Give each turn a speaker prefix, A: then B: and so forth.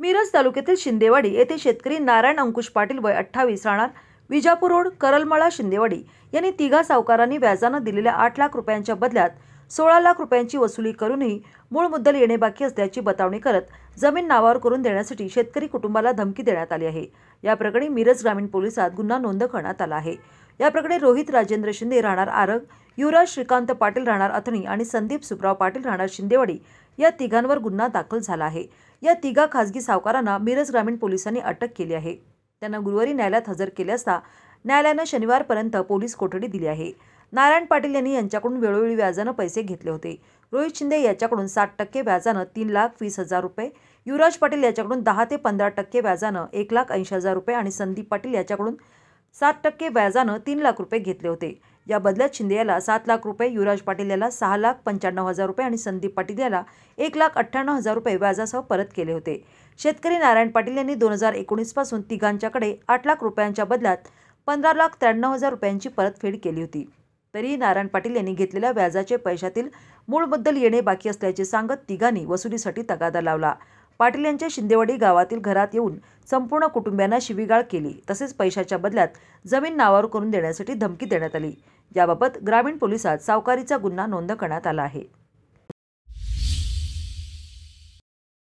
A: मिरज तालुक्यातील शिंदेवाडी येथे शेतकरी नारायण अंकुश पाटील वय अठ्ठावीस राहणार विजापूर रोड करलमळा शिंदेवाडी यांनी तिघा सावकारांनी व्याजानं दिलेल्या आठ लाख रुपयांच्या बदल्यात सोळा लाख रुपयांची वसुली करूनही मूळ मुद्दल येणे बाकी असल्याची बतावणी करत जमीन नावावर करून देण्यासाठी शेतकरी कुटुंबाला धमकी देण्यात आली आहे या प्रकरणी मिरज ग्रामीण पोलिसात गुन्हा नोंद करण्यात आला आहे या प्रकरणी रोहित राजेंद्र शिंदे राहणार आरग युवराज श्रीकांत पाटील राहणार अथणी आणि संदीप सुब्राव पाटील राहणार शिंदेवाडी या तिघांवर गुन्हा दाखल झाला आहे या तिघा खासगी सावकारांना मिरज ग्रामीण पोलिसांनी अटक केली आहे त्यांना गुरुवारी न्यायालयात हजर केले असता न्यायालयानं शनिवारपर्यंत पोलीस कोठडी दिली आहे नारायण पाटील यांनी यांच्याकडून वेळोवेळी व्याजानं पैसे घेतले होते रोहित शिंदे याच्याकडून सात टक्के व्याजानं तीन लाख वीस हजार रुपये युवराज पाटील याच्याकडून दहा ते पंधरा टक्के व्याजानं एक लाख ऐंशी हजार रुपये आणि संदीप पाटील याच्याकडून सात टक्के व्याजानं तीन लाख रुपये घेतले होते या बदल्यात शिंदे याला सात लाख रुपये युवराज पाटील याला सहा लाख पंच्याण्णव हजार रुपये आणि संदीप पाटील याला एक लाख अठ्ठ्याण्णव हजार रुपये व्याजासह परत केले होते शेतकरी नारायण पाटील यांनी दोन हजार एकोणीसपासून तिघांच्याकडे आठ लाख रुपयांच्या बदल्यात पंधरा लाख त्र्याण्णव हजार रुपयांची परतफेड केली होती तरीही नारायण पाटील यांनी घेतलेल्या व्याजाचे पैशातील मूळ बद्दल येणे बाकी असल्याचे सांगत तिघांनी वसुलीसाठी तगादा लावला पाटील यांच्या शिंदेवाडी गावातील घरात येऊन संपूर्ण कुटुंबियांना शिवीगाळ केली तसेच पैशाच्या बदल्यात जमीन नावावर करून देण्यासाठी धमकी देण्यात आली याबाबत ग्रामीण पोलिसात सावकारीचा गुन्हा नोंद करण्यात आला आहे